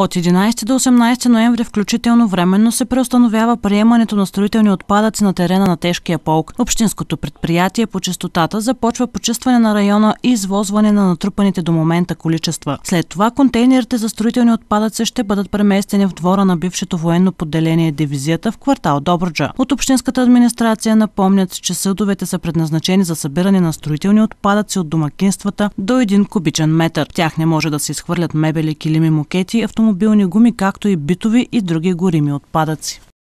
От 11 до 18 ноември включително временно се преустановява приемането на строителни отпадъци на терена на тежкия полк. Общинското предприятие по частотата започва почистване на района и извозване на натрупаните до момента количества. След това контейнерите за строителни отпадъци ще бъдат преместени в двора на бившето военно подделение дивизията в квартал Добруджа. От общинската администрация напомнят, че съдовете са предназначени за събиране на строителни отпадъци от домакинствата до 1 кубичен метър. В тях не може да се изхвърлят мебели, килими, мокети, автомобили автомобилни гуми, както и битови и други горими отпадъци.